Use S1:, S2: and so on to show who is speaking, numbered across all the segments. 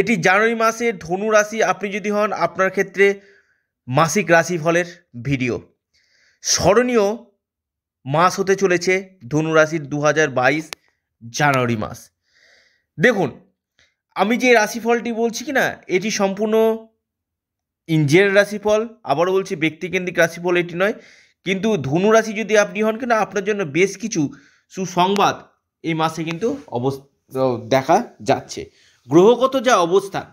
S1: এটি জানুয়ারি মাসে ধনু রাশি আপনি যদি হন আপনার ক্ষেত্রে মাসিক রাশিফলের ভিডিও স্মরণীয় মাস হতে চলেছে ধনু রাশির দু জানুয়ারি মাস দেখুন আমি যে রাশিফলটি বলছি কি না এটি সম্পূর্ণ ইঞ্জিনিয়ার রাশিফল আবারও বলছি ব্যক্তিকেন্দ্রিক রাশিফল এটি নয় কিন্তু ধনু রাশি যদি আপনি হন কিনা আপনার জন্য বেশ কিছু সুসংবাদ এই মাসে কিন্তু অবস্থা দেখা যাচ্ছে গ্রহগত যা অবস্থান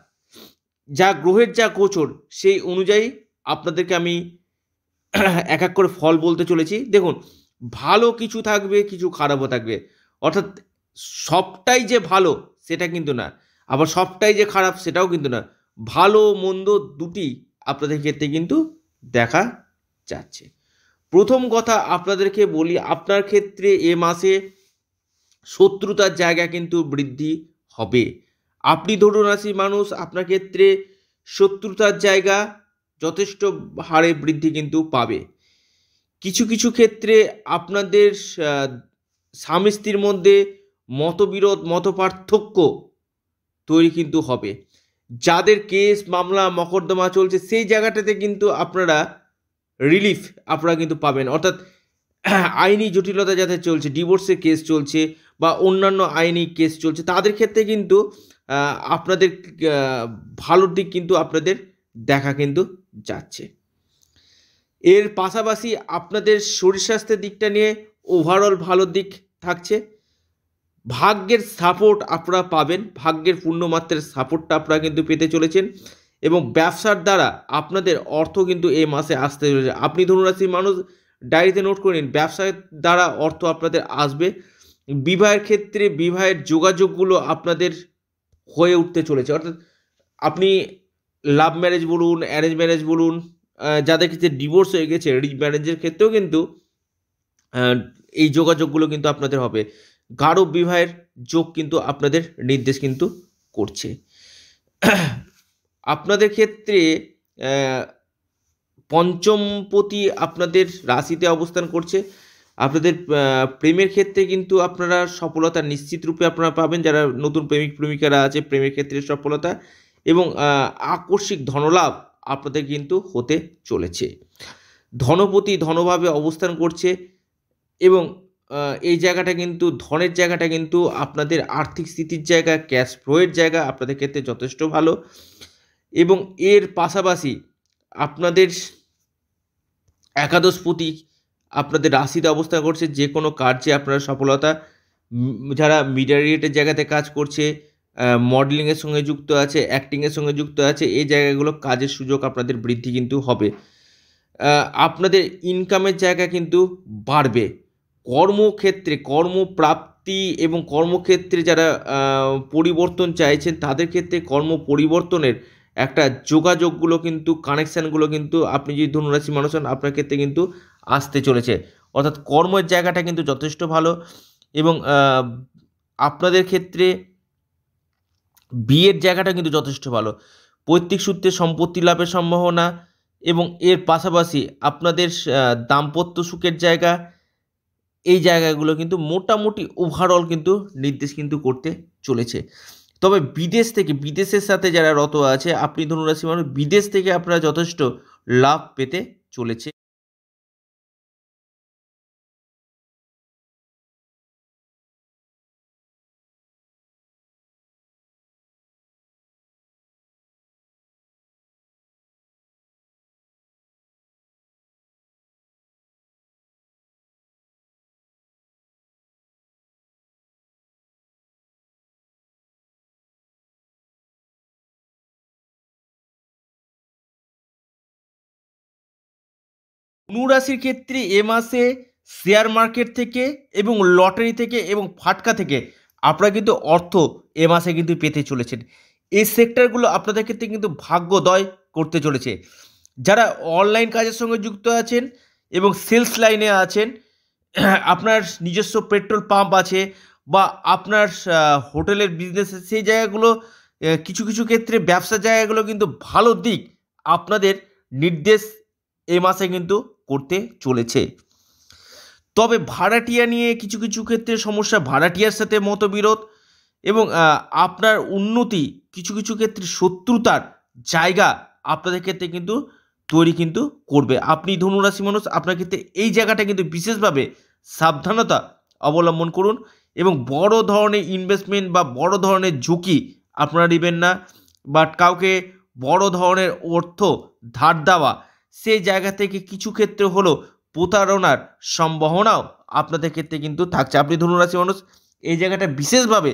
S1: যা গ্রহের যা গোচর সেই অনুযায়ী আপনাদেরকে আমি এক এক করে ফল বলতে চলেছি দেখুন ভালো কিছু থাকবে কিছু খারাপও থাকবে অর্থাৎ সবটাই যে ভালো সেটা কিন্তু না আবার সবটাই যে খারাপ সেটাও কিন্তু না ভালো মন্দ দুটি আপনাদের ক্ষেত্রে কিন্তু দেখা যাচ্ছে প্রথম কথা আপনাদেরকে বলি আপনার ক্ষেত্রে এ মাসে শত্রুতার জায়গা কিন্তু বৃদ্ধি হবে আপনি ধরুন আসি মানুষ আপনার ক্ষেত্রে শত্রুতার জায়গা যথেষ্ট হারে বৃদ্ধি কিন্তু পাবে কিছু কিছু ক্ষেত্রে আপনাদের স্বামী স্ত্রীর মধ্যে মতবিরোধ মত পার্থক্য তৈরি কিন্তু হবে যাদের কেস মামলা মকদ্দমা চলছে সেই জায়গাটাতে কিন্তু আপনারা রিলিফ আপনারা কিন্তু পাবেন অর্থাৎ আইনি জটিলতা যাতে চলছে ডিভোর্সের কেস চলছে বা অন্যান্য আইনি কেস চলছে তাদের ক্ষেত্রে কিন্তু আপনাদের ভালোর দিক কিন্তু আপনাদের দেখা কিন্তু যাচ্ছে এর পাশাপাশি আপনাদের শরীর স্বাস্থ্যের দিকটা নিয়ে ওভারঅল ভালো দিক থাকছে ভাগ্যের সাপোর্ট আপনারা পাবেন ভাগ্যের পূর্ণমাত্রার সাপোর্টটা আপনারা কিন্তু পেতে চলেছেন এবং ব্যবসার দ্বারা আপনাদের অর্থ কিন্তু এই মাসে আসতে চলেছে আপনি ধনুরাশির মানুষ ডায়েরিতে নোট করে নিন ব্যবসার দ্বারা অর্থ আপনাদের আসবে বিবাহের ক্ষেত্রে বিবাহের যোগাযোগগুলো আপনাদের হয়ে উঠতে চলেছে অর্থাৎ আপনি লাভ ম্যারেজ বলুন অ্যারেঞ্জ ম্যারেজ বলুন যাদের ক্ষেত্রে ডিভোর্স হয়ে গেছে ম্যারেজের ক্ষেত্রেও কিন্তু এই যোগাযোগগুলো কিন্তু আপনাদের হবে গাঢ় বিবাহের যোগ কিন্তু আপনাদের নির্দেশ কিন্তু করছে আপনাদের ক্ষেত্রে পঞ্চমপতি আপনাদের রাশিতে অবস্থান করছে আপনাদের প্রেমের ক্ষেত্রে কিন্তু আপনারা সফলতা নিশ্চিত রূপে আপনারা পাবেন যারা নতুন প্রেমিক প্রেমিকারা আছে প্রেমের ক্ষেত্রে সফলতা এবং আকস্মিক ধনলাভ আপনাদের কিন্তু হতে চলেছে ধনপতি ধনভাবে অবস্থান করছে এবং এই জায়গাটা কিন্তু ধনের জায়গাটা কিন্তু আপনাদের আর্থিক স্থিতির জায়গা ক্যাশ ফ্লোয়ের জায়গা আপনাদের ক্ষেত্রে যথেষ্ট ভালো এবং এর পাশাপাশি আপনাদের একাদশ আপনাদের রাশিতে অবস্থা করছে যে কোনো কার্যে আপনারা সফলতা যারা মিডিয়ারিয়েটের জায়গাতে কাজ করছে মডেলিংয়ের সঙ্গে যুক্ত আছে অ্যাক্টিংয়ের সঙ্গে যুক্ত আছে এই জায়গাগুলো কাজের সুযোগ আপনাদের বৃদ্ধি কিন্তু হবে আপনাদের ইনকামের জায়গা কিন্তু বাড়বে কর্মক্ষেত্রে কর্মপ্রাপ্তি এবং কর্মক্ষেত্রে যারা পরিবর্তন চাইছেন তাদের ক্ষেত্রে কর্ম পরিবর্তনের একটা যোগাযোগগুলো কিন্তু কানেকশানগুলো কিন্তু আপনি যদি ধনুরাশি মানুষ হন আপনার ক্ষেত্রে কিন্তু আসতে চলেছে অর্থাৎ কর্মের জায়গাটা কিন্তু যথেষ্ট ভালো এবং আপনাদের ক্ষেত্রে বিয়ের জায়গাটা কিন্তু যথেষ্ট ভালো পৈতৃক সূত্রে সম্পত্তি লাভের সম্ভাবনা এবং এর পাশাপাশি আপনাদের দাম্পত্য সুখের জায়গা এই জায়গাগুলো কিন্তু মোটামুটি ওভারঅল কিন্তু নির্দেশ কিন্তু করতে চলেছে তবে বিদেশ থেকে বিদেশের সাথে যারা রত আছে আপনি ধনুরাশি মানুষ বিদেশ থেকে আপনারা যথেষ্ট লাভ পেতে চলেছে রাশির ক্ষেত্রে এ মাসে শেয়ার মার্কেট থেকে এবং লটারি থেকে এবং ফাটকা থেকে আপনারা কিন্তু অর্থ এ মাসে কিন্তু পেতে চলেছেন এই সেক্টরগুলো আপনাদের ক্ষেত্রে কিন্তু ভাগ্যদয় করতে চলেছে যারা অনলাইন কাজের সঙ্গে যুক্ত আছেন এবং সেলস লাইনে আছেন আপনার নিজস্ব পেট্রোল পাম্প আছে বা আপনার হোটেলের বিজনেস সেই জায়গাগুলো কিছু কিছু ক্ষেত্রে ব্যবসা জায়গাগুলো কিন্তু ভালো দিক আপনাদের নির্দেশ এ মাসে কিন্তু করতে চলেছে তবে ভাড়াটিয়া নিয়ে কিছু কিছু ক্ষেত্রে সমস্যা ভাড়াটিয়ার সাথে মতবিরোধ এবং আপনার উন্নতি কিছু কিছু ক্ষেত্রে শত্রুতার জায়গা আপনাদের ক্ষেত্রে কিন্তু তৈরি কিন্তু করবে আপনি ধনুরাশি মানুষ আপনার ক্ষেত্রে এই জায়গাটা কিন্তু বিশেষভাবে সাবধানতা অবলম্বন করুন এবং বড় ধরনের ইনভেস্টমেন্ট বা বড় ধরনের ঝুঁকি আপনারা নেবেন না বাট কাউকে বড় ধরনের অর্থ ধার দেওয়া সে জায়গা থেকে কিছু ক্ষেত্রে হলো প্রতারণার সম্ভাবনাও আপনাদের ক্ষেত্রে কিন্তু থাকছে আপনি ধরুন রাশি মানুষ এই জায়গাটা বিশেষভাবে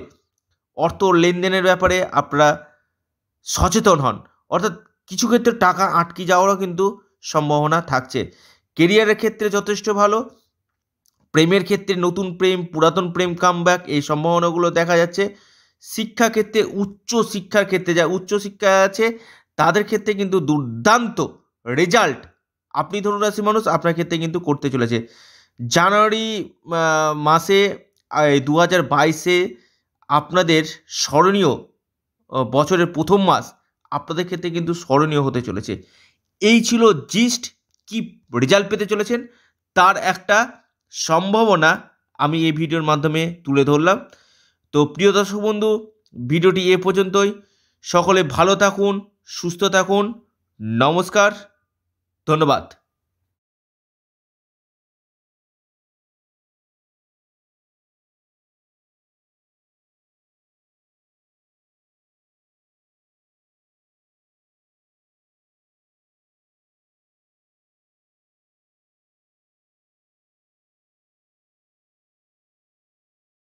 S1: অর্থ লেনদেনের ব্যাপারে আপনারা সচেতন হন অর্থাৎ কিছু ক্ষেত্রে টাকা আটকে যাওয়ারও কিন্তু সম্ভাবনা থাকছে কেরিয়ারের ক্ষেত্রে যথেষ্ট ভালো প্রেমের ক্ষেত্রে নতুন প্রেম পুরাতন প্রেম কাম ব্যাক এই সম্ভাবনাগুলো দেখা যাচ্ছে শিক্ষাক্ষেত্রে উচ্চ শিক্ষার ক্ষেত্রে যা উচ্চশিক্ষা আছে তাদের ক্ষেত্রে কিন্তু দুর্দান্ত রেজাল্ট আপনি ধনুরাশি রাশি মানুষ আপনার ক্ষেত্রে কিন্তু করতে চলেছে জানুয়ারি মাসে দু হাজার বাইশে আপনাদের স্মরণীয় বছরের প্রথম মাস আপনাদের ক্ষেত্রে কিন্তু স্মরণীয় হতে চলেছে এই ছিল জিস্ট কি রেজাল্ট পেতে চলেছেন তার একটা সম্ভাবনা আমি এই ভিডিওর মাধ্যমে তুলে ধরলাম তো প্রিয় দর্শক বন্ধু ভিডিওটি এ পর্যন্তই সকলে ভালো থাকুন সুস্থ থাকুন নমস্কার ধন্যবাদ